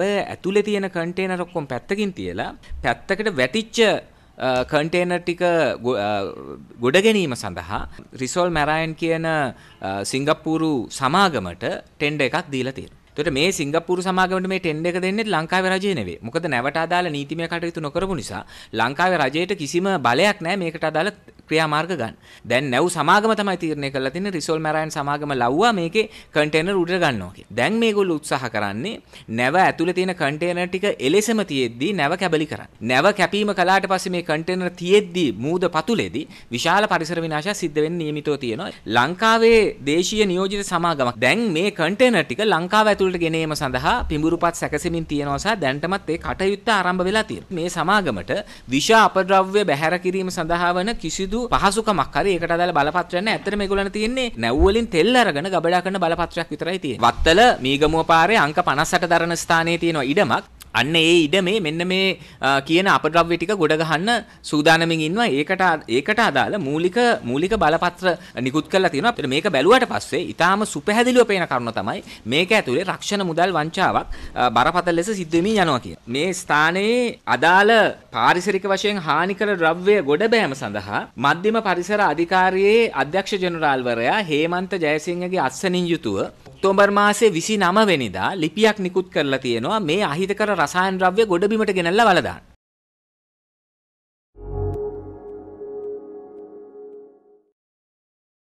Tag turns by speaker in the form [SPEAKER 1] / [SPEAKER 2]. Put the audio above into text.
[SPEAKER 1] ඇතුලේ තියෙන කන්ටේනර් ඔක්කොම පැත්තකින් තියලා පැත්තකට වැටිච්ච කන්ටේනර් ටික ගොඩ ගැනීම සඳහා රිසෝල් මැරයන් කියන සිංගප්පූරු සමාගමට ටෙන්ඩ එකක් දීලා තියෙනවා. එතකොට මේ සිංගප්පූරු සමාගමට මේ ටෙන්ඩ එක දෙන්නේ ලංකාවේ රජය නෙවෙයි. මොකද නැවට අදාළ නීතිමය කටයුතු නොකරපු නිසා ලංකාවේ රජයට කිසිම බලයක් නැහැ මේකට අදාළ ක්‍රියාමාර්ග ගන්න. දැන් නැව් සමාගම තමයි තීරණය කරලා තින්නේ රිසෝල් මැරයන් සමාගම ලව්වා මේකේ කන්ටේනර් උඩට ගන්නවා කියලා. දැන් මේගොල්ලෝ උත්සාහ කරන්නේ නැව ඇතුලේ තියෙන කන්ටේනර් ටික එලෙසම තියෙද්දී නැව කැබලි කරන්න. නැව කැපීම කළාට පස්සේ මේ කන්ටේනර් තියෙද්දී මූද පතුලේදී විශාල පරිසර විනාශයක් සිද්ධ වෙන්න නියමිතව තියෙනවා. ලංකාවේ දේශීය නියෝජිත සමාගමක්. දැන් මේ කන්ටේනර් ටික ලංකාව ඇතුළට ගෙනීම සඳහා පිඹුරුපත් සැකසෙමින් තියෙනවා සහ දැන්ටමත් ඒ කටයුත්ත ආරම්භ වෙලා තියෙනවා. මේ සමාගමට විෂ අපද්‍රව්‍ය බැහැර කිරීම සඳහා වන කිසිදු කිසිදු පහසුකමක් හරි ඒකට අදාළ බලපත්‍රයක් නැහැ. ඇත්තටම මේගොල්ලන් තියෙන්නේ නැව් වලින් තෙල් අරගෙන ගබඩා කරන බලපත්‍රයක් විතරයි තියෙන්නේ. වත්තල මීගමුව පාරේ අංක 58 දරන ස්ථානයේ තියෙන ඉඩමක් අන්න ඒ ඉඩ මේ මෙන්න මේ කියන අපද්‍රව්‍ය ටික ගොඩ ගහන්න සූදානමින් ඉන්නවා ඒකට ඒකට අදාළ මූලික මූලික බලපත්‍ර නිකුත් කරලා තියෙනවා අපිට මේක බැලුවට පස්සේ ඊටාම සුපැහැදිලිව පේන කරුණ තමයි මේක ඇතුලේ රක්ෂණ මුදල් වංචාවක් බරපතල ලෙස සිද්ධ වෙමින් යනවා කියන. මේ ස්ථානයේ අදාළ පාරිසරික වශයෙන් හානි කළ ද්‍රව්‍ය ගොඩ බෑම සඳහා මධ්‍යම පරිසර අධිකාරියේ අධ්‍යක්ෂ ජෙනරාල්වරයා හේමන්ත ජයසිංහගේ අත්සනින් යුතුව ඔක්තෝබර් මාසේ 29 වෙනිදා ලිපියක් නිකුත් කරලා තියෙනවා මේ අහිතකර රසායන ද්‍රව්‍ය ගොඩබිමට ගෙනල්ලා වලදාන්න.